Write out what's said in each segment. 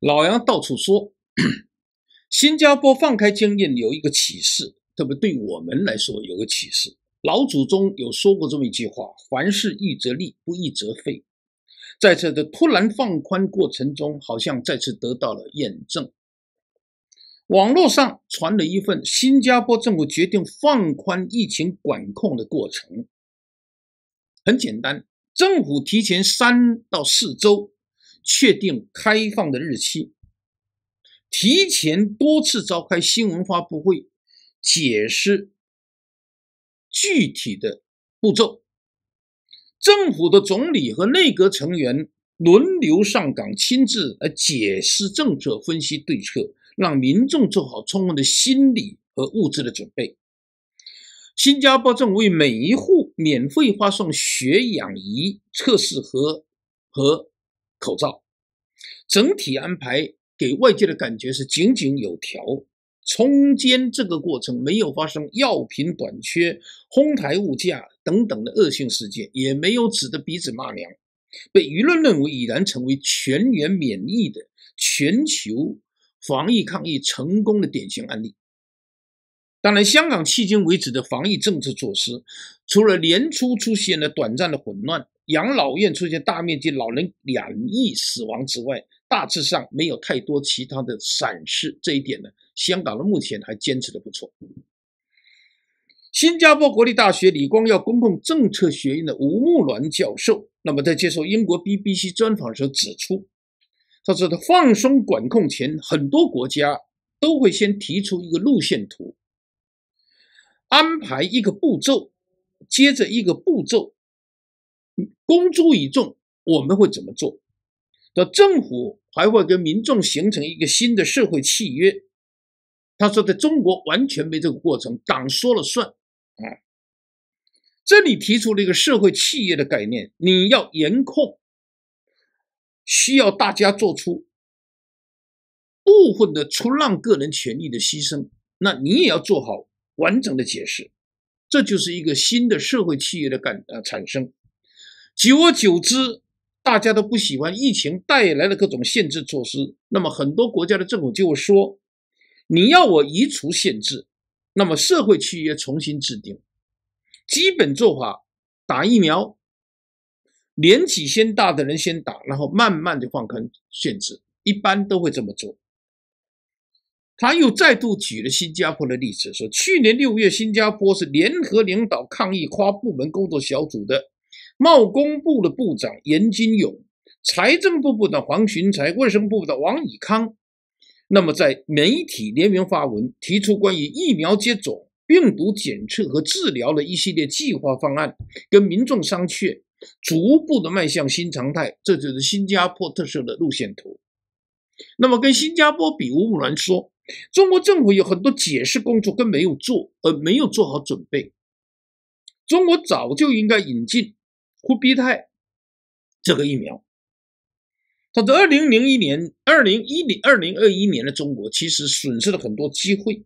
老杨到处说，新加坡放开经验有一个启示，特别对我们来说有个启示。老祖宗有说过这么一句话：“凡事易则立，不易则废。”在这个突然放宽过程中，好像再次得到了验证。网络上传了一份新加坡政府决定放宽疫情管控的过程，很简单，政府提前三到四周。确定开放的日期，提前多次召开新闻发布会，解释具体的步骤。政府的总理和内阁成员轮流上岗，亲自来解释政策、分析对策，让民众做好充分的心理和物质的准备。新加坡正为每一户免费发送血氧仪测试和和。口罩整体安排给外界的感觉是井井有条，中间这个过程没有发生药品短缺、哄抬物价等等的恶性事件，也没有指着鼻子骂娘，被舆论认为已然成为全员免疫的全球防疫抗疫成功的典型案例。当然，香港迄今为止的防疫政策措施，除了年初出现了短暂的混乱。养老院出现大面积老人两亿死亡之外，大致上没有太多其他的闪失。这一点呢，香港的目前还坚持的不错。新加坡国立大学李光耀公共政策学院的吴木銮教授，那么在接受英国 BBC 专访时候指出，他说：，放松管控前，很多国家都会先提出一个路线图，安排一个步骤，接着一个步骤。公诸于众，我们会怎么做？的政府还会跟民众形成一个新的社会契约。他说在中国完全没这个过程，党说了算。哎，这里提出了一个社会契约的概念，你要严控，需要大家做出部分的出让个人权利的牺牲。那你也要做好完整的解释，这就是一个新的社会契约的感呃产生。久而久之，大家都不喜欢疫情带来的各种限制措施。那么，很多国家的政府就会说：“你要我移除限制，那么社会契约重新制定，基本做法打疫苗，年纪先大的人先打，然后慢慢的放开限制，一般都会这么做。”他又再度举了新加坡的例子，说去年六月，新加坡是联合领导抗议跨部门工作小组的。贸工部的部长严金勇、财政部部长黄循财、卫生部部长王以康，那么在媒体联名发文，提出关于疫苗接种、病毒检测和治疗的一系列计划方案，跟民众商榷，逐步的迈向新常态，这就是新加坡特色的路线图。那么跟新加坡比，无不兰说，中国政府有很多解释工作跟没有做，而没有做好准备。中国早就应该引进。库必泰这个疫苗，他在二零零一年、二零一零、二零二一年的中国其实损失了很多机会。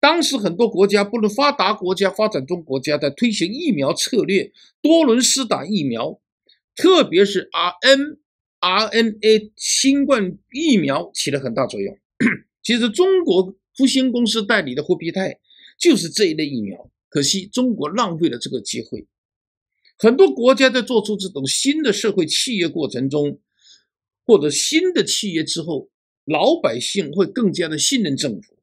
当时很多国家，不论发达国家、发展中国家，在推行疫苗策略，多轮斯打疫苗，特别是 r n r n a 新冠疫苗起了很大作用。其实，中国复兴公司代理的霍必泰就是这一类疫苗，可惜中国浪费了这个机会。很多国家在做出这种新的社会契约过程中，或者新的契约之后，老百姓会更加的信任政府。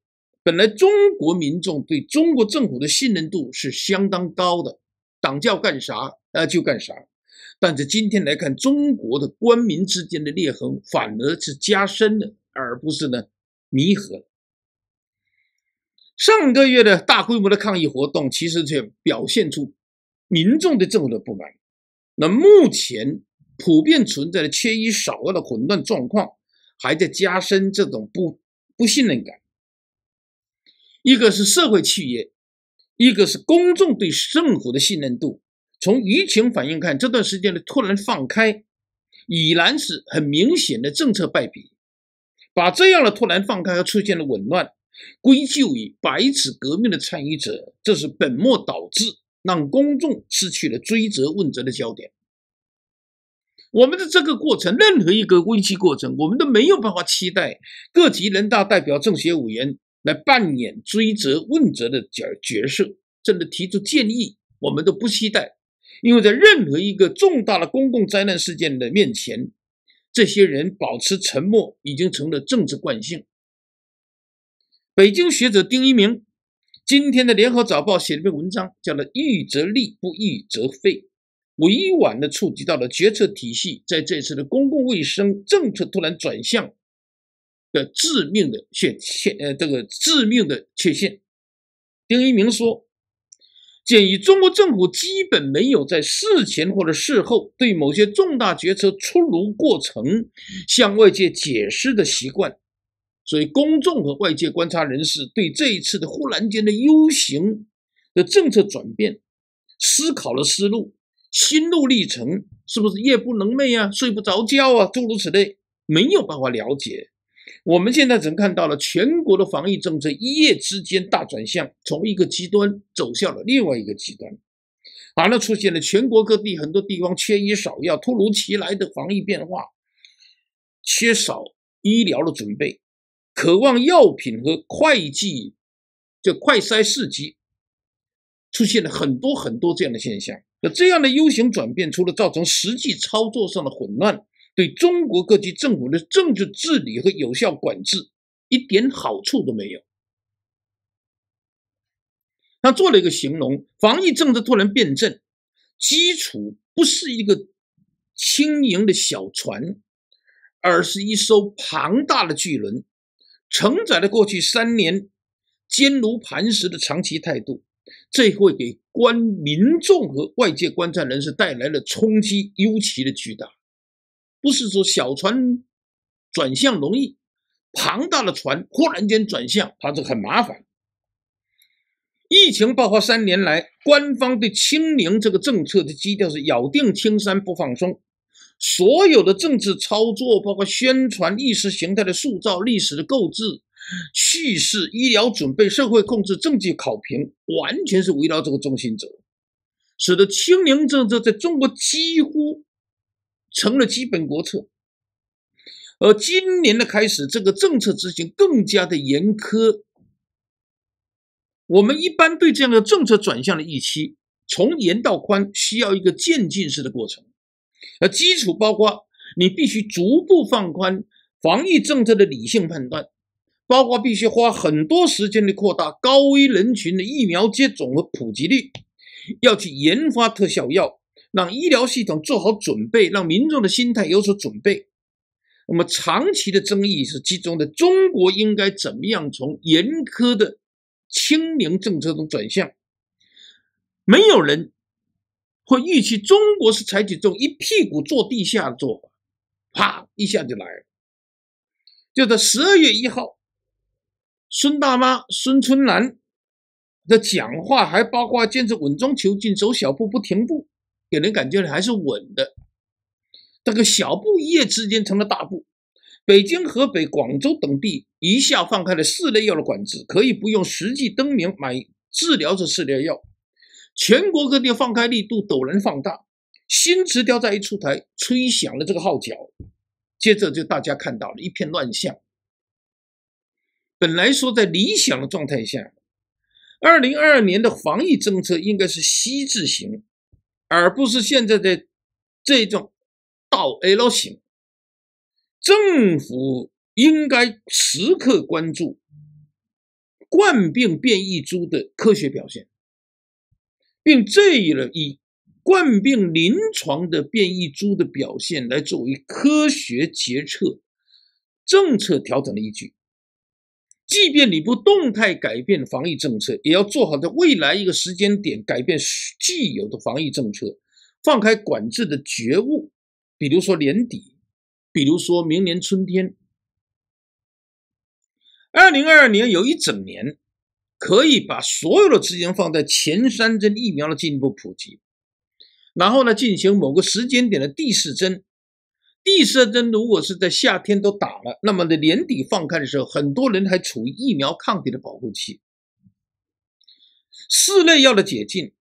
本来中国民众对中国政府的信任度是相当高的，党叫干啥啊就干啥。但是今天来看，中国的官民之间的裂痕反而是加深了，而不是呢弥合。上个月的大规模的抗议活动，其实却表现出。民众对政府的不满，那目前普遍存在的缺一少二的混乱状况，还在加深这种不不信任感。一个是社会企业，一个是公众对政府的信任度。从舆情反应看，这段时间的突然放开，已然是很明显的政策败笔。把这样的突然放开和出现的紊乱，归咎于白纸革命的参与者，这是本末倒置。让公众失去了追责问责的焦点。我们的这个过程，任何一个危机过程，我们都没有办法期待各级人大代表、政协委员来扮演追责问责的角角色，甚至提出建议，我们都不期待，因为在任何一个重大的公共灾难事件的面前，这些人保持沉默已经成了政治惯性。北京学者丁一鸣。今天的《联合早报》写了一篇文章，叫做“欲则立，不欲则废”，委婉的触及到了决策体系在这次的公共卫生政策突然转向的致命的缺陷，呃这个致命的缺陷。丁一鸣说，鉴于中国政府基本没有在事前或者事后对某些重大决策出炉过程向外界解释的习惯。所以，公众和外界观察人士对这一次的忽然间的 U 型的政策转变，思考了思路、心路历程，是不是夜不能寐啊、睡不着觉啊，诸如此类，没有办法了解。我们现在只能看到了全国的防疫政策一夜之间大转向，从一个极端走向了另外一个极端。好，那出现了全国各地很多地方缺医少药、突如其来的防疫变化，缺少医疗的准备。渴望药品和会计，就快筛四级，出现了很多很多这样的现象。那这样的 U 型转变，除了造成实际操作上的混乱，对中国各级政府的政治治理和有效管制一点好处都没有。他做了一个形容：防疫政策突然变阵，基础不是一个轻盈的小船，而是一艘庞大的巨轮。承载了过去三年坚如磐石的长期态度，这会给官民众和外界观战人士带来了冲击尤其的巨大。不是说小船转向容易，庞大的船忽然间转向，它这很麻烦。疫情爆发三年来，官方对清明这个政策的基调是咬定青山不放松。所有的政治操作，包括宣传、意识形态的塑造、历史的构置、叙事、医疗准备、社会控制、政绩考评，完全是围绕这个中心轴，使得清零政策在中国几乎成了基本国策。而今年的开始，这个政策执行更加的严苛。我们一般对这样的政策转向的预期，从严到宽，需要一个渐进式的过程。而基础包括你必须逐步放宽防疫政策的理性判断，包括必须花很多时间的扩大高危人群的疫苗接种和普及率，要去研发特效药，让医疗系统做好准备，让民众的心态有所准备。那么长期的争议是集中的，中国应该怎么样从严苛的清零政策中转向？没有人。会预期中国是采取这种一屁股坐地下的做法，啪一下就来。了。就在十二月一号，孙大妈、孙春兰的讲话，还包括坚持稳中求进、走小步不停步，给人感觉还是稳的。这个小步一夜之间成了大步，北京、河北、广州等地一下放开了四类药的管制，可以不用实际登名买治疗这四类药。全国各地放开力度陡然放大，新词雕在一出台，吹响了这个号角，接着就大家看到了一片乱象。本来说在理想的状态下，二零二二年的防疫政策应该是 C 字形，而不是现在的这种倒 L 型。政府应该时刻关注冠病变异株的科学表现。并这一类以冠病临床的变异株的表现来作为科学决策、政策调整的依据。即便你不动态改变防疫政策，也要做好在未来一个时间点改变既有的防疫政策、放开管制的觉悟。比如说年底，比如说明年春天，二零二二年有一整年。可以把所有的资源放在前三针疫苗的进一步普及，然后呢，进行某个时间点的第四针。第四针如果是在夏天都打了，那么在年底放开的时候，很多人还处于疫苗抗体的保护期。四类药的解禁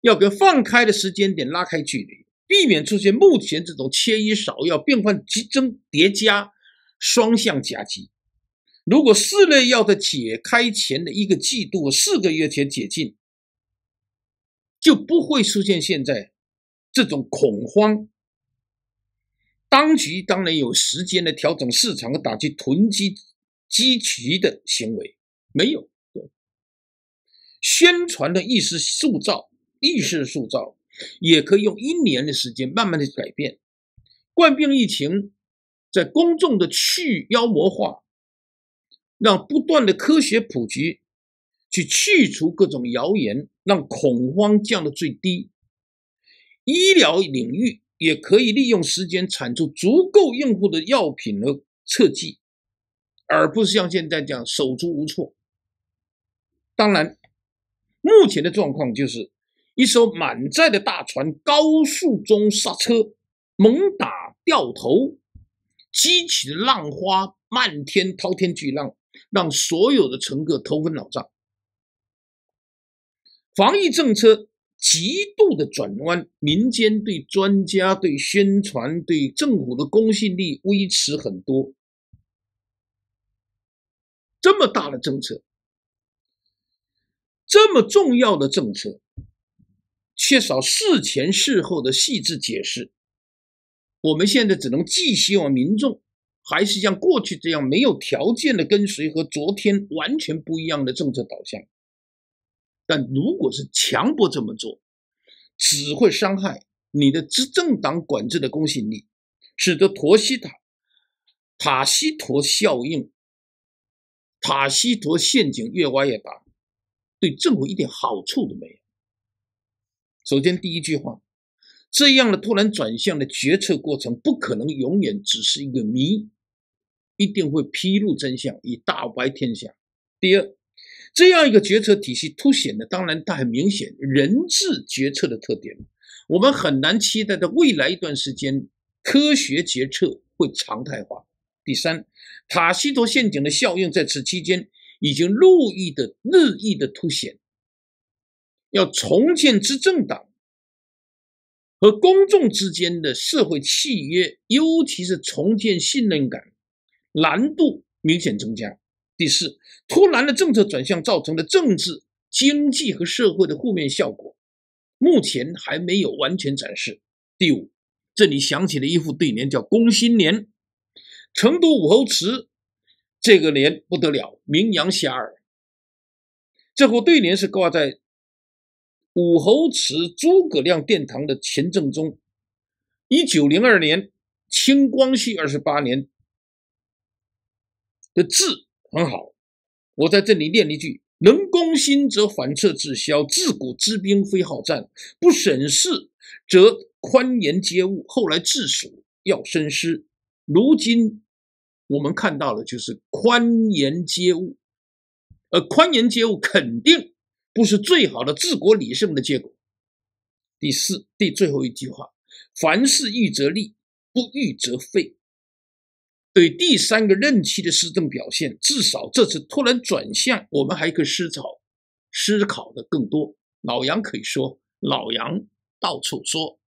要跟放开的时间点拉开距离，避免出现目前这种缺医少药、病患激增、叠加、双向夹击。如果四类药在解开前的一个季度、四个月前解禁，就不会出现现在这种恐慌。当局当然有时间来调整市场和打击囤积积奇的行为，没有宣传的意识塑造、意识塑造，也可以用一年的时间慢慢的改变。冠病疫情在公众的去妖魔化。让不断的科学普及，去去除各种谣言，让恐慌降到最低。医疗领域也可以利用时间产出足够用户的药品和测剂，而不是像现在讲手足无措。当然，目前的状况就是一艘满载的大船高速中刹车，猛打掉头，激起浪花漫天滔天巨浪。让所有的乘客头昏脑胀，防疫政策极度的转弯，民间对专家、对宣传、对政府的公信力维持很多。这么大的政策，这么重要的政策，缺少事前事后的细致解释，我们现在只能寄希望民众。还是像过去这样没有条件的跟随和昨天完全不一样的政策导向，但如果是强迫这么做，只会伤害你的执政党管制的公信力，使得陀西塔塔西陀效应、塔西陀陷阱越挖越大，对政府一点好处都没有。首先第一句话。这样的突然转向的决策过程不可能永远只是一个谜，一定会披露真相，以大白天下。第二，这样一个决策体系凸显的，当然它很明显人治决策的特点，我们很难期待在未来一段时间科学决策会常态化。第三，塔西佗陷阱的效应在此期间已经日益的日益的凸显，要重建执政党。和公众之间的社会契约，尤其是重建信任感，难度明显增加。第四，突然的政策转向造成的政治、经济和社会的负面效果，目前还没有完全展示。第五，这里想起了一副对联，叫“恭新年”。成都武侯祠这个联不得了，名扬遐迩。这副对联是挂在。武侯祠诸葛亮殿堂的前正中，一九零二年，清光绪二十八年的字很好。我在这里念一句：“能攻心则反侧自消，自古知兵非好战；不审势则宽严皆误。”后来治蜀要深思。如今我们看到的就是宽严皆误，呃，宽严皆误肯定。不是最好的治国理政的结果。第四的最后一句话：“凡事预则立，不预则废。”对第三个任期的施政表现，至少这次突然转向，我们还可以思考思考的更多。老杨可以说，老杨到处说。